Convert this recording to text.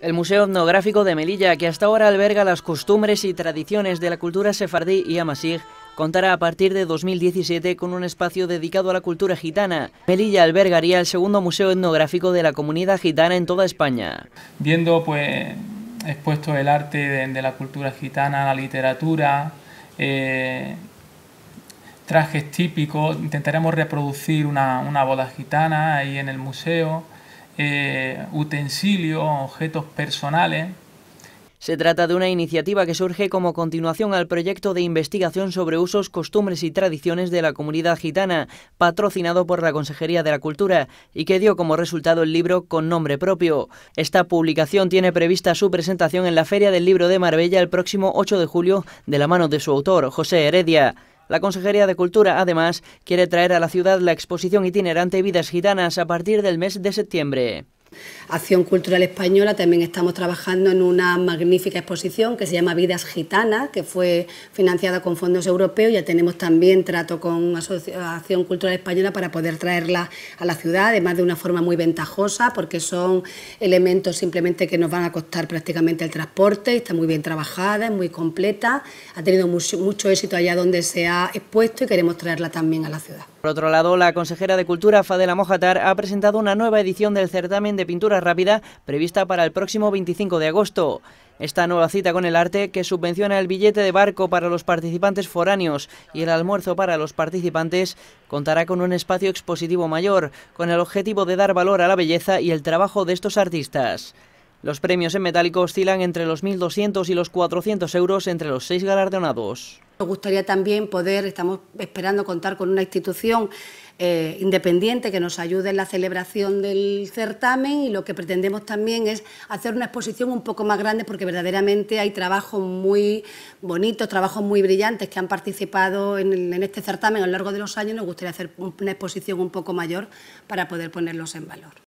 El Museo Etnográfico de Melilla, que hasta ahora alberga las costumbres y tradiciones de la cultura sefardí y amasig, contará a partir de 2017 con un espacio dedicado a la cultura gitana. Melilla albergaría el segundo museo etnográfico de la comunidad gitana en toda España. Viendo pues expuesto el arte de, la cultura gitana, la literatura, eh, trajes típicos, intentaremos reproducir una, una boda gitana ahí en el museo eh, utensilios, objetos personales. Se trata de una iniciativa que surge como continuación al proyecto de investigación sobre usos, costumbres y tradiciones de la comunidad gitana, patrocinado por la Consejería de la Cultura, y que dio como resultado el libro con nombre propio. Esta publicación tiene prevista su presentación en la Feria del Libro de Marbella el próximo 8 de julio, de la mano de su autor, José Heredia. La Consejería de Cultura, además, quiere traer a la ciudad la exposición itinerante Vidas Gitanas a partir del mes de septiembre. Acción Cultural Española también estamos trabajando en una magnífica exposición que se llama Vidas Gitanas, que fue financiada con fondos europeos. Ya tenemos también trato con Acción Cultural Española para poder traerla a la ciudad, además de una forma muy ventajosa, porque son elementos simplemente que nos van a costar prácticamente el transporte. Está muy bien trabajada, es muy completa, ha tenido mucho éxito allá donde se ha expuesto y queremos traerla también a la ciudad. Por otro lado, la consejera de Cultura, Fadela Mojatar, ha presentado una nueva edición del certamen de pintura rápida prevista para el próximo 25 de agosto. Esta nueva cita con el arte, que subvenciona el billete de barco para los participantes foráneos y el almuerzo para los participantes, contará con un espacio expositivo mayor, con el objetivo de dar valor a la belleza y el trabajo de estos artistas. Los premios en metálico oscilan entre los 1.200 y los 400 euros entre los seis galardonados. Nos gustaría también poder, estamos esperando contar con una institución eh, independiente que nos ayude en la celebración del certamen y lo que pretendemos también es hacer una exposición un poco más grande porque verdaderamente hay trabajos muy bonitos, trabajos muy brillantes que han participado en este certamen a lo largo de los años. Nos gustaría hacer una exposición un poco mayor para poder ponerlos en valor.